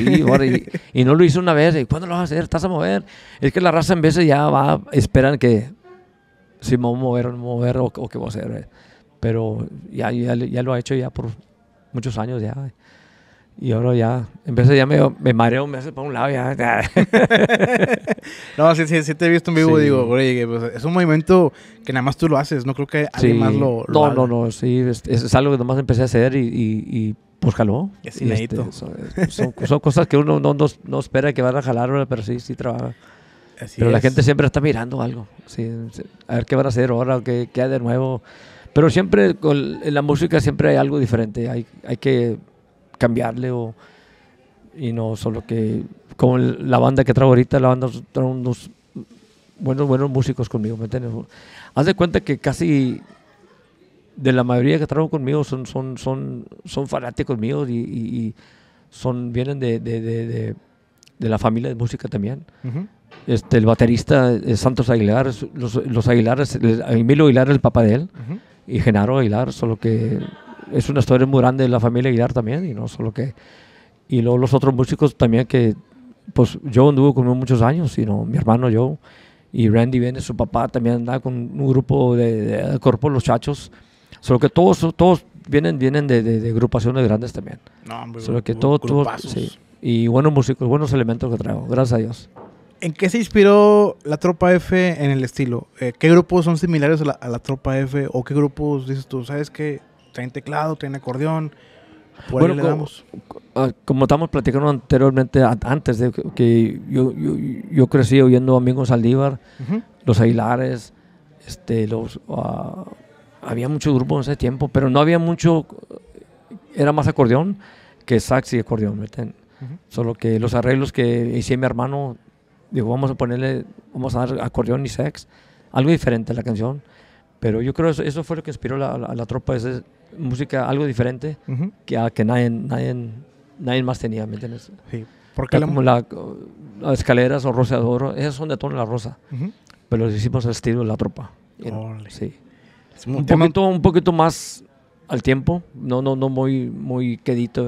y, no lo hice una vez, y ¿cuándo lo vas a hacer? ¿Estás a mover? Es que la raza en veces ya va, esperan que si me voy a mover o no mover o, qué voy a hacer. Eh. Pero ya, ya, ya lo ha hecho ya por muchos años ya. Eh. Y ahora ya, en ya me, me mareo, me hace para un lado ya. no, sí, sí, te he visto en vivo, digo, güey, pues, es un movimiento que nada más tú lo haces, no creo que alguien más lo, No, no, no, sí, es, algo que nada más empecé a hacer y, y, pues jaló. Es este, inédito. son, cosas que uno no, no, no, espera que van a jalar, pero sí, sí trabaja. pero la gente siempre está mirando algo, sí, a ver qué van a hacer ahora, qué, qué hay de nuevo. Pero siempre, con, en la música siempre hay algo diferente, hay, hay que cambiarle o, y no solo que como la banda que traigo ahorita, la banda trae unos buenos, buenos músicos conmigo, ¿me entiendes? Haz de cuenta que casi de la mayoría que traigo conmigo son, son, son, son fanáticos míos y, son, vienen de, de, la familia de música también. este, el baterista es Santos Aguilar, los, los Aguilares, Emilio Aguilar el papá de él, y Genaro Aguilar, solo que es una historia muy grande de la familia Aguilar también, y no solo que... Y luego los otros músicos también que, pues yo anduve conmigo muchos años, sino mi hermano yo, y Randy viene su papá también anda con un grupo de, de, Los Chachos, solo que todos, todos vienen, vienen de, de, agrupaciones grandes también. No, hombre, solo que todos, todos sí. Y buenos músicos, buenos elementos que traigo, gracias a Dios. ¿En qué se inspiró la Tropa F en el estilo? Eh, ¿Qué grupos son similares a la, Tropa F? ¿O qué grupos dices tú? ¿Sabes que traen teclado, tiene acordeón. Por bueno, le damos. Como, ah, como estamos platicando anteriormente, antes de que yo, yo, yo crecí oyendo amigos al los Aguilares, este, los, ah, había mucho grupos en ese tiempo, pero no había mucho, era más acordeón que sax y acordeón, uh Solo que los arreglos que hice mi hermano, dijo, vamos a ponerle, vamos a dar acordeón y sax, algo diferente a la canción. Pero yo creo que eso, fue lo que inspiró a la, la, la tropa, ese, música algo diferente que, a, que nadie, nadie, nadie, más tenía, ¿me entiendes? Sí. Porque como las escaleras o rosas de oro, esas son de tono la rosa, pero las hicimos al estilo de la tropa. Sí. un, poquito, un poquito más al tiempo, no, no, no muy, muy quedito.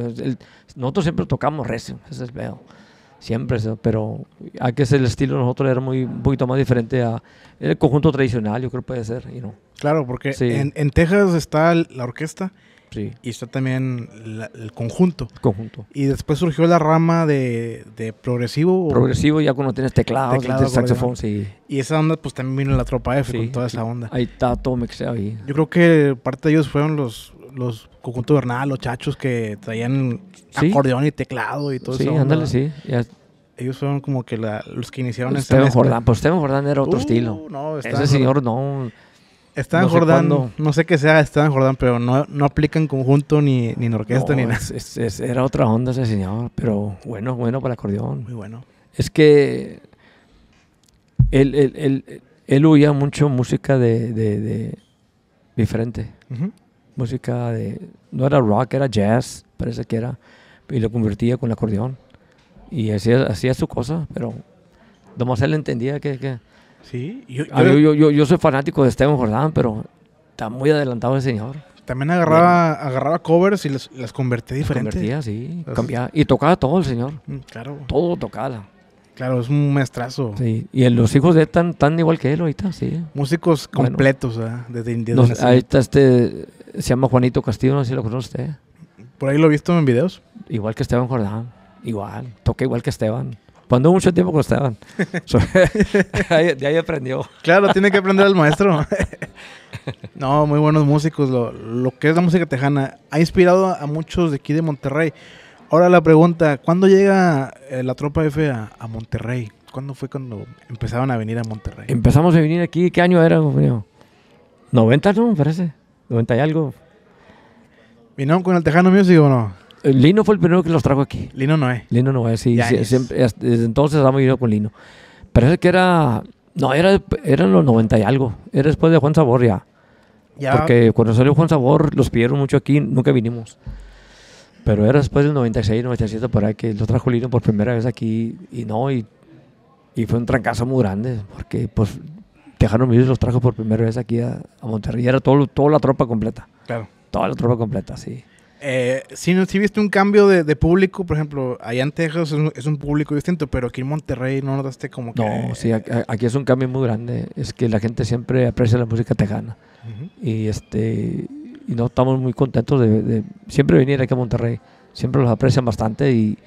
nosotros siempre tocamos recio, eso es veo siempre, pero hay que ser el estilo nosotros era muy, un poquito más diferente a el conjunto tradicional, yo creo que puede ser. y no Claro, porque en, en, Texas está la orquesta y está también el conjunto. Conjunto. Y después surgió la rama de, progresivo. Progresivo ya cuando tienes teclado, saxofón, sí. Y esa onda pues también vino la tropa F con toda esa onda. Ahí está todo ahí. Yo creo que parte de ellos fueron los, los de Bernal, los chachos que traían acordeón y teclado y todo eso. Sí, ándale, sí. Ellos fueron como que los que iniciaron esta Esteban Jordán, pues Esteban Jordán era otro uh, estilo. Ese señor no. estaban Jordán, no sé qué sea Esteban Jordán, pero no, no aplica en conjunto ni, ni en orquesta ni nada. era otra onda ese señor, pero bueno, bueno para acordeón. Muy bueno. Es que él, él, él, él, huía mucho música de, de, diferente música de, no era rock, era jazz, parece que era, y lo convertía con el acordeón. Y hacía, hacía su cosa, pero Don él entendía que... sí, ah, yo yo, yo, soy fanático de Esteban Jordán, pero está muy adelantado el señor. También agarraba, agarraba covers y las, las convertía diferentes. Convertía, sí, cambiaba. Y tocaba todo el señor. Mm, claro. Todo tocaba. Claro, es un maestrazo. Sí, y los hijos de él tan, tan igual que él ahorita, sí. Músicos completos, ¿eh? Desde, desde ahí está este se llama Juanito Castillo, no sé si lo conoce usted. Por ahí lo he visto en videos. Igual que Esteban Jordán. Igual. Toca igual que Esteban. Cuando pues mucho tiempo con Esteban. de ahí aprendió. Claro, tiene que aprender el maestro. no, muy buenos músicos. Lo, que es la música tejana ha inspirado a muchos de aquí de Monterrey. Ahora la pregunta, ¿cuándo llega eh, la tropa F a, Monterrey? ¿Cuándo fue cuando empezaron a venir a Monterrey? Empezamos a venir aquí, ¿qué año era, compañero? 90, ¿no? Me parece. 90 y algo. ¿Vinieron con el Tejano Music o no? Eh, Lino fue el primero que los trajo aquí. Lino no es. Lino no es, sí. desde entonces hemos ido con Lino. Pero Parece que era. No, era, eran los 90 y algo. Era después de Juan Sabor ya. ya. Porque cuando salió Juan Sabor los pidieron mucho aquí, nunca vinimos. Pero era después del 96, 97 por ahí que los trajo Lino por primera vez aquí. Y no, y, y fue un trancazo muy grande. Porque pues Tejano Music los trajo por primera vez aquí a, a Monterrey. Era todo, toda la tropa completa. Claro. Toda la tropa completa, sí. Eh, si, si viste un cambio de, público, por ejemplo, allá en Texas es un, público distinto, pero aquí en Monterrey no notaste como que... No, sí, aquí, es un cambio muy grande. Es que la gente siempre aprecia la música tejana. Y este no estamos muy contentos de, siempre venir aquí a Monterrey. Siempre los aprecian bastante y,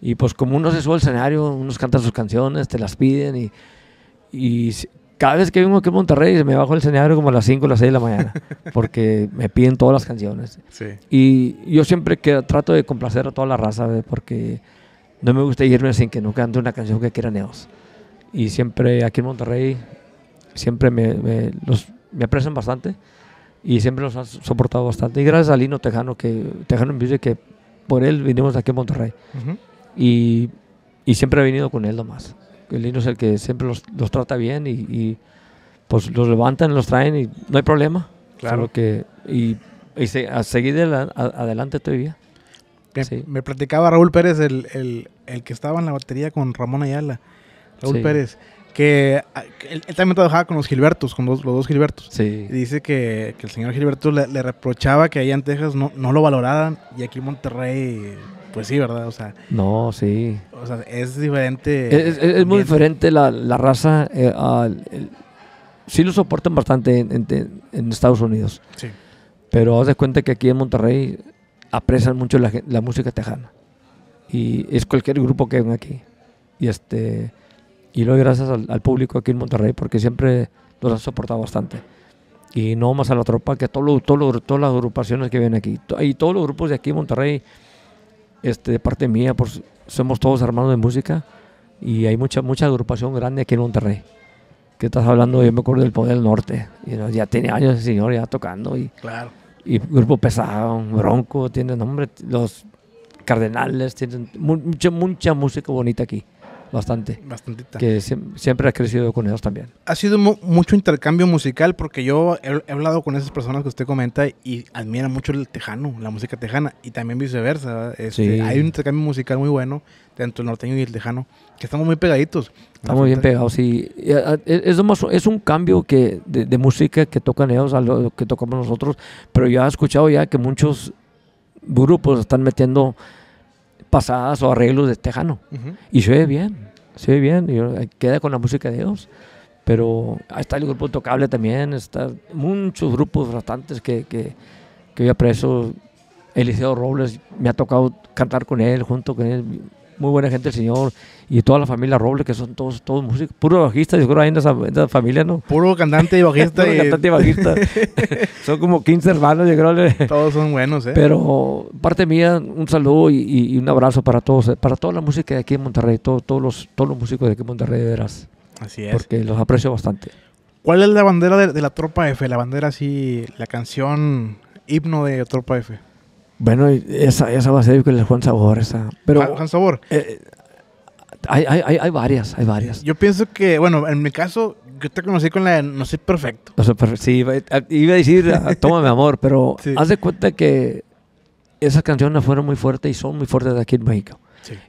y pues como uno se sube al escenario, unos cantan sus canciones, te las piden y, y cada vez que vengo aquí a Monterrey me bajo el escenario como a las 5 o las 6 de la mañana, porque me piden todas las canciones. Y yo siempre que trato de complacer a toda la raza, porque no me gusta irme sin que no cante una canción que quieran ellos. Y siempre aquí en Monterrey, siempre me, me, aprecian bastante y siempre los han soportado bastante. Y gracias a Lino Tejano, que, Tejano dice que por él vinimos aquí a Monterrey. y, y siempre he venido con él nomás el Lino es el que siempre los, trata bien y, pues los levantan, los traen y no hay problema. Claro. que, y, a seguir adelante todavía. Me, me, platicaba Raúl Pérez, el, que estaba en la batería con Ramón Ayala. Raúl Pérez, que él, también trabajaba con los Gilbertos, con los, dos Gilbertos. Sí. dice que, el señor Gilberto le, reprochaba que allá en Texas no, no lo valoraran y aquí en Monterrey pues sí, ¿verdad? O sea. No, sí. O sea, es diferente. Es, muy diferente la, raza. si eh, sí lo soportan bastante en, Estados Unidos. Sí. Pero haz de cuenta que aquí en Monterrey aprecian mucho la, música tejana. Y es cualquier grupo que ven aquí. Y este y lo gracias al, público aquí en Monterrey porque siempre los han soportado bastante. Y no más a la tropa que a todo todas las agrupaciones que vienen aquí. Y todos los grupos de aquí en Monterrey este, de parte mía, somos todos hermanos de música y hay mucha, mucha agrupación grande aquí en Monterrey. Que estás hablando, yo me acuerdo del Poder del Norte, ya tiene años el señor ya tocando. Y, claro. Y grupo pesado, bronco, tiene nombre, los cardenales, tienen mucha, mucha música bonita aquí bastante. Bastantita. Que siempre ha crecido con ellos también. Ha sido mucho intercambio musical porque yo he, hablado con esas personas que usted comenta y admira mucho el tejano, la música tejana y también viceversa. Este, hay un intercambio musical muy bueno entre el norteño y el tejano, que estamos muy pegaditos. Estamos bien pegados, y e, Es, un cambio que, de, música que tocan ellos a lo que tocamos nosotros, pero ya he escuchado ya que muchos grupos están metiendo pasadas o arreglos de tejano. Este y se ve bien, se ve bien, y queda con la música de Dios. Pero ahí está el grupo Tocable también, está muchos grupos restantes que, que, que yo Eliseo Robles, me ha tocado cantar con él, junto con él, muy buena gente el señor y toda la familia Robles, que son todos, todos músicos, puro bajista, yo creo ahí en esa, esa familia, ¿no? Puro cantante y bajista. cantante y bajista. son como 15 hermanos, yo creo. Todos son buenos, ¿eh? Pero parte mía, un saludo y, un abrazo para todos, para toda la música de aquí en Monterrey, todos, los, todos los músicos de aquí en Monterrey, de Así es. Porque los aprecio bastante. ¿Cuál es la bandera de, la Tropa F? La bandera así, la canción himno de Tropa F. Bueno, esa, va a ser con el Juan Sabor. Pero, Juan Sabor. Eh, hay, varias, hay varias. Yo pienso que, bueno, en mi caso, yo te conocí con la No soy perfecto. No perfecto. Sí, iba a decir, ah, tómame amor, pero haz de cuenta que esas canciones fueron muy fuertes y son muy fuertes aquí en México.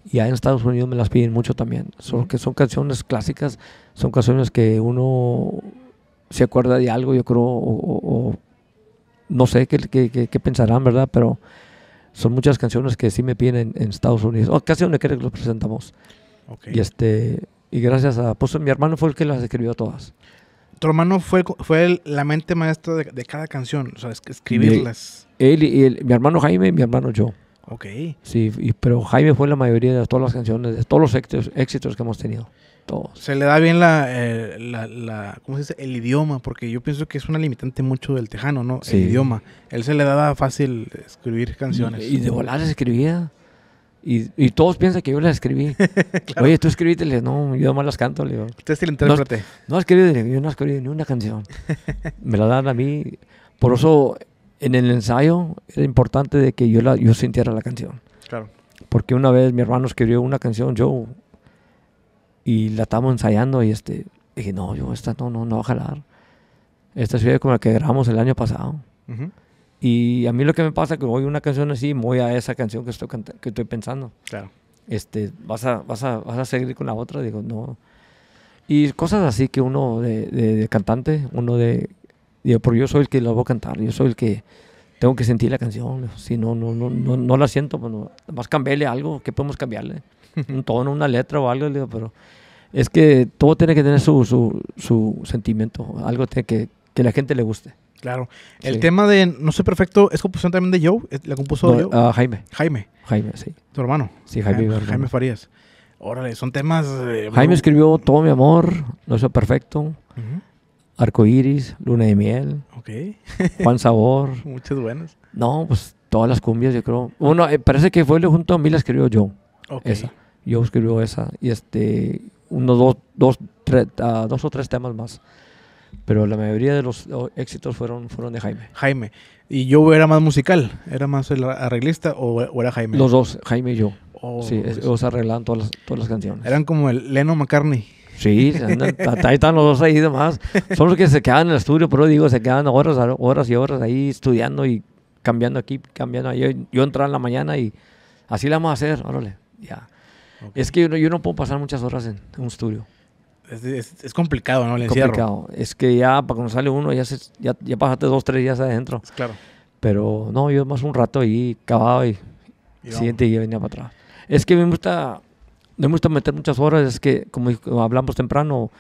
Y ahí en Estados Unidos me las piden mucho también. Son, que son canciones clásicas, son canciones que uno se acuerda de algo, yo creo, o, no sé qué, pensarán, ¿verdad? Pero son muchas canciones que sí me piden en, Estados Unidos. O oh, casi donde quiera que los presentamos. Y este y gracias a pues mi hermano fue el que las escribió todas. Tu hermano fue, fue la mente maestra de, cada canción, o sea, escribirlas. él y mi hermano Jaime y mi hermano yo. Ok. Sí, pero Jaime fue la mayoría de todas las canciones, de todos los éxitos que hemos tenido. Se le da bien la, eh, El idioma, porque yo pienso que es una limitante mucho del tejano, ¿no? El idioma. Él se le da fácil escribir canciones. Y, de volar se escribía. Y, todos piensan que yo las escribí. Oye, tú escribíteles. No, yo más las canto. Le digo. Usted es el intérprete. No, has escribí, yo no escribí ni una canción. Me la dan a mí. Por eso, en el ensayo, era importante de que yo, la, yo sintiera la canción. Claro. Porque una vez mi hermano escribió una canción, yo y la estábamos ensayando y este, dije, no, yo esta no, no, no va a jalar. Esta es como la que grabamos el año pasado. Y a mí lo que me pasa es que a una canción así, voy a esa canción que estoy, que estoy pensando. Claro. Este, vas a, vas, a, vas a seguir con la otra, digo, no. Y cosas así que uno de, de, cantante, uno de, digo, yo soy el que la voy a cantar, yo soy el que tengo que sentir la canción. Si no, no, no, no, la siento, bueno, pues más cambiarle algo, ¿qué podemos cambiarle? un tono, una letra o algo, pero es que todo tiene que tener su, su, sentimiento, algo que, que la gente le guste. Claro. El tema de No soy perfecto es composición también de Joe. ¿La compuso no, ah, Jaime. Jaime. Jaime, sí. Tu hermano. Sí, Jaime. Jaime, Farías. Órale, son temas. Eh, Jaime escribió Todo mi amor, No soy perfecto, arco iris Luna de miel. Ok. Juan Sabor. Muchas buenas. No, pues todas las cumbias, yo creo. Uno, eh, parece que fue junto a mí la escribió Joe. Ok. Esa. Yo escribió esa y este, uno, dos, dos, ah, dos o tres temas más. Pero la mayoría de los oh, éxitos fueron, fueron de Jaime. Jaime. ¿Y yo era más musical? ¿Era más el arreglista o, era Jaime? Los dos, Jaime y yo. Oh, sí, ellos pues. arreglaban todas las, todas las canciones. Eran como el Leno McCartney. Sí, ahí están los dos ahí demás. Son los que se quedan en el estudio, pero digo, se quedan horas, horas y horas ahí estudiando y cambiando aquí, cambiando ahí. Yo, yo entraba en la mañana y así la vamos a hacer, órale, ya. Es que yo no, puedo pasar muchas horas en, un estudio. Es, complicado, ¿no? El encierro. complicado. Es que ya para cuando sale uno, ya, se, ya, pasaste dos, tres días adentro. Claro. Pero no, yo más un rato ahí cavado y, y siguiente día venía para atrás. Es que me gusta, me gusta meter muchas horas, es que como hablamos temprano,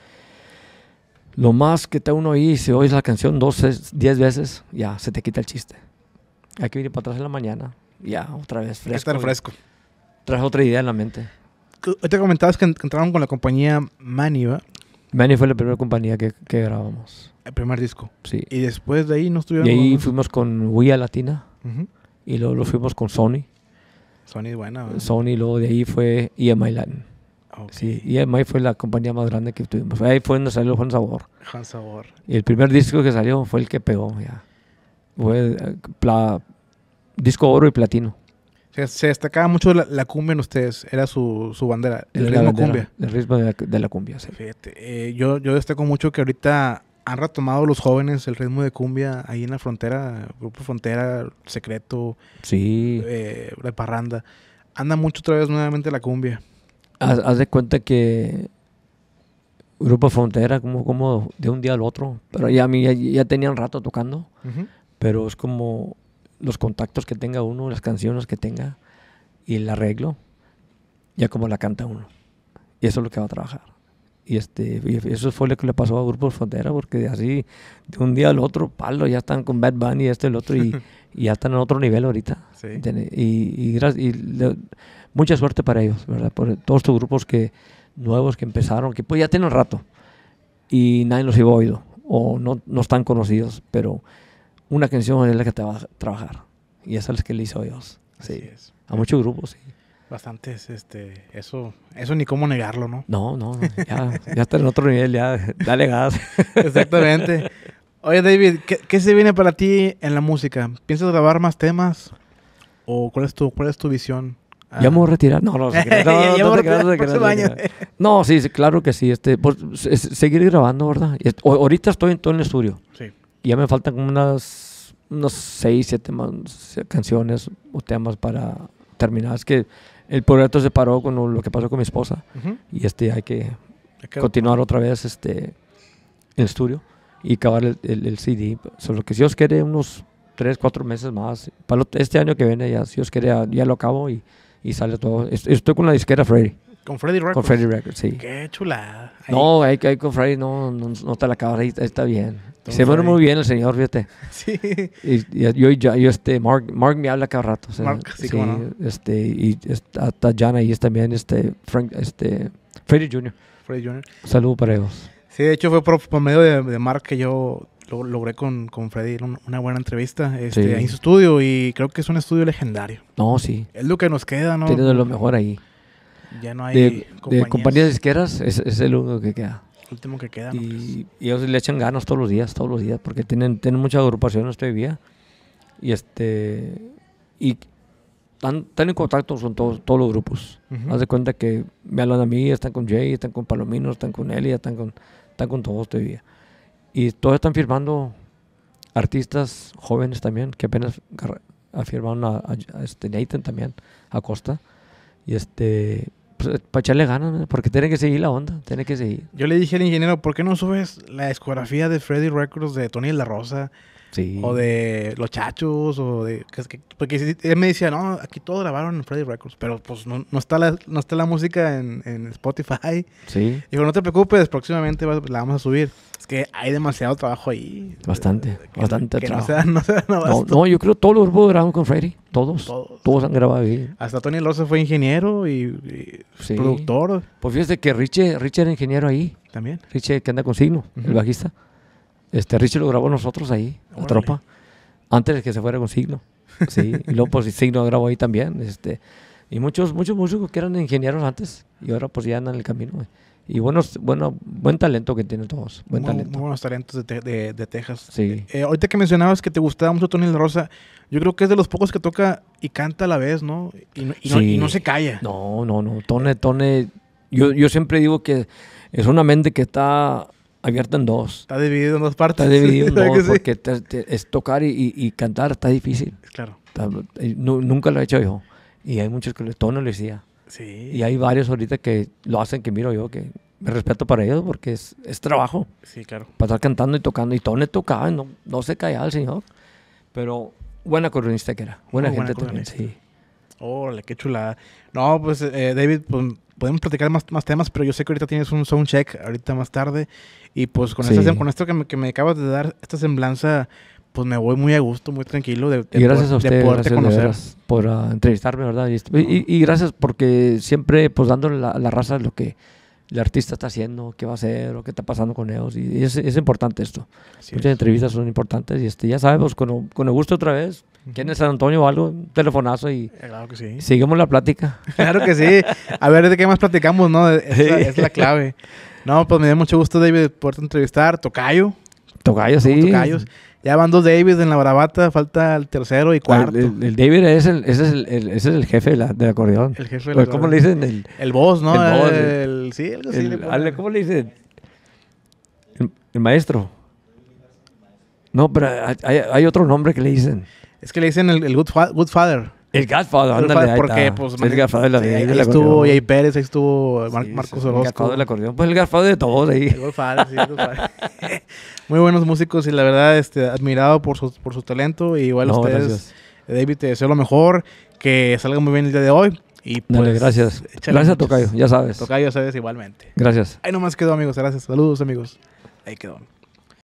lo más que te uno ahí, si oís la canción dos, diez veces, ya se te quita el chiste. Hay que venir para atrás en la mañana, ya otra vez fresco. fresco. Traes otra idea en la mente te comentabas que, entraron con la compañía Manny, ¿verdad? Manny fue la primera compañía que, grabamos. El primer disco. Sí. Y después de ahí no estuvieron. Y ahí fuimos con Wea Latina. Y luego lo fuimos con Sony. Sony es buena. ¿verdad? Sony, luego de ahí fue EMI Latin. Sí, EMI fue la compañía más grande que tuvimos. Ahí fue donde salió Juan Sabor. Juan Sabor. Y el primer disco que salió fue el que pegó, ya. Fue eh, disco oro y platino. Se, destacaba mucho la, cumbia en ustedes, era su, bandera, el ritmo cumbia. El ritmo de la, cumbia, eh, yo, yo destaco mucho que ahorita han retomado los jóvenes el ritmo de cumbia ahí en la frontera, Grupo Frontera, Secreto, sí. Eh, la Parranda. Anda mucho otra vez nuevamente la cumbia. Haz, de cuenta que Grupo Frontera, como, como de un día al otro, pero ya, a mí, ya, ya tenían rato tocando, pero es como los contactos que tenga uno, las canciones que tenga y el arreglo, ya como la canta uno. Y eso es lo que va a trabajar. Y, este, eso fue lo que le pasó a grupos Frontera, porque así, de un día al otro, palo, ya están con Bad Bunny, este, el otro, y, ya están en otro nivel ahorita. Sí. Y, y, mucha suerte para ellos, ¿verdad? Por todos estos grupos que, nuevos que empezaron, que pues ya tienen rato, y nadie los iba oído, o no, no están conocidos, pero una canción es la que te va a trabajar. Y esa es la que le hizo Dios. Sí. A muchos grupos, sí. Bastantes, este, eso, eso ni cómo negarlo, ¿no? No, no, ya, ya está en otro nivel, ya, dale gas. Exactamente. Oye, David, ¿qué, ¿qué, se viene para ti en la música? ¿Piensas grabar más temas? ¿O cuál es tu, cuál es tu visión? Ah. Ya me voy a retirar. No, no, no, sí, claro que sí. Este, pues, seguir grabando, ¿verdad? Ahorita estoy en todo el estudio. Sí ya me faltan como unas, seis siete más canciones o temas para terminar. Es que el proyecto se paró con lo que pasó con mi esposa. Y este, hay que continuar otra vez este, en estudio y acabar el, el, CD. Solo que si Dios quiere, unos tres cuatro meses más. Para este año que viene, ya, si Dios quiere, ya, lo acabo y, y sale todo. Estoy con la disquera Freddy. Con Freddy Records. Con Freddy Records, sí. Qué chulada. No, ahí, ahí, con Freddy no, no, la acabas, ahí, está bien. se muere muy bien el señor, fíjate. Sí. Y, yo, yo, este, Mark, Mark me habla cada rato. Mark, sí, sí no. Este, y hasta Jana y está también, este, Frank, este, Freddy Jr. Freddy Jr. Saludos para ellos. Sí, de hecho fue por, por medio de, Mark que yo logré con, con Freddy una buena entrevista este, en su estudio y creo que es un estudio legendario. No, sí. Es lo que nos queda, ¿no? Tiene lo mejor ahí de, compañías. de disqueras, es, el único que queda. último que queda. Y, ellos le echan ganas todos los días, todos los días, porque tienen, tienen muchas agrupaciones todavía. Y este y están, en contacto con todos, todos los grupos. Haz de cuenta que me hablan a mí, están con Jay, están con Palomino, están con Elia, están con, están con todos todavía. Y todos están firmando artistas jóvenes también, que apenas firmaron a, a, este Nathan también, a Costa. Y este pues, para echarle ganas, porque tiene que seguir la onda, tiene que seguir. Yo le dije al ingeniero, ¿por qué no subes la discografía de Freddy Records de Tony La Rosa? O de Los Chachos, o de... porque él me decía, no, aquí todo grabaron en Freddy Records, pero pues no, está, la, no está la música en, Spotify. Sí. Dijo, no te preocupes, próximamente la vamos a subir. Es que hay demasiado trabajo ahí. Bastante, bastante trabajo. No, yo creo que todos los grupos grabaron con Freddy. Todos, todos. han grabado ahí. Hasta Tony Loza fue ingeniero y, productor. Pues fíjese que Richie, Richie era ingeniero ahí. También. Richie que anda con Signo, el bajista. Este Richie lo grabó nosotros ahí, la tropa, antes de que se fuera con Signo. Sí, y luego pues Signo grabó ahí también. Este, y muchos, muchos músicos que eran ingenieros antes y ahora pues ya andan en el camino. Y buenos, bueno, buen talento que tienen todos. Buen talento. Muy buenos talentos de, de, Texas. Sí. Eh, eh, ahorita que mencionabas que te gustaba mucho Tony La Rosa, yo creo que es de los pocos que toca y canta a la vez, ¿no? Y no, se calla. No, no, no. Tony, Tone. Yo, yo siempre digo que es una mente que está abierta en dos. Está dividido en dos partes. Está dividido en dos, porque es tocar y, cantar está difícil. Claro. Eh, nunca lo he hecho yo. Y hay muchos que le tono no lo decía. Sí. Y hay varios ahorita que lo hacen, que miro yo, que me respeto para ellos porque es, trabajo. Sí, claro. Para estar cantando y tocando. Y Tone tocaba, no, no se callaba el señor. Pero buena coronista que era. Oh, buena gente también, sí. Órale, qué chulada. No, pues eh, David, pues podemos platicar más, más temas, pero yo sé que ahorita tienes un sound check, ahorita más tarde, y pues con, con esto que me, acabas de dar, esta semblanza, pues me voy muy a gusto, muy tranquilo de, de y gracias a usted, gracias conocer. por ah, entrevistarme, ¿verdad? Este, y, gracias porque siempre pues dando la, la raza lo que el artista está haciendo, qué va a hacer o qué está pasando con ellos. Y es, importante esto. Muchas entrevistas son importantes y este, ya sabemos, con, con gusto otra vez, ¿quién es San Antonio o algo? Un telefonazo y eh, seguimos la plática. Claro que sí. A ver de qué más platicamos, ¿no? Es, la, clave. No, pues me dio mucho gusto, David, poderte entrevistar. Tocayo. Tocayo, sí. Tocayos. Ya van dos David en la bravata, falta el tercero y ah, cuarto. El, David es el, ese es el, es el jefe de la, del acordeón. El jefe del ¿Cómo le dicen? El, el boss, ¿no? El boss. sí, algo así. ¿Cómo le dicen? El, maestro. No, pero hay, otro nombre que le dicen. Es que le dicen el, Good, Good Father. El Godfather, ándale. Pues, el porque, pues, el de la ahí estuvo Jay Pérez, ahí estuvo Marcos Orozco. El Godfather del acordeón. Pues el Godfather de todos ahí. El Godfather, sí, el Muy buenos músicos y la verdad, este, admirado por su, por su talento. Y igual a ustedes, David, te deseo lo mejor. Que salga muy bien el día de hoy. Y pues, gracias. Gracias a Tocayo, ya sabes. Tocayo, sabes igualmente. Gracias. Ahí nomás quedó, amigos. Gracias. Saludos, amigos. Ahí quedó.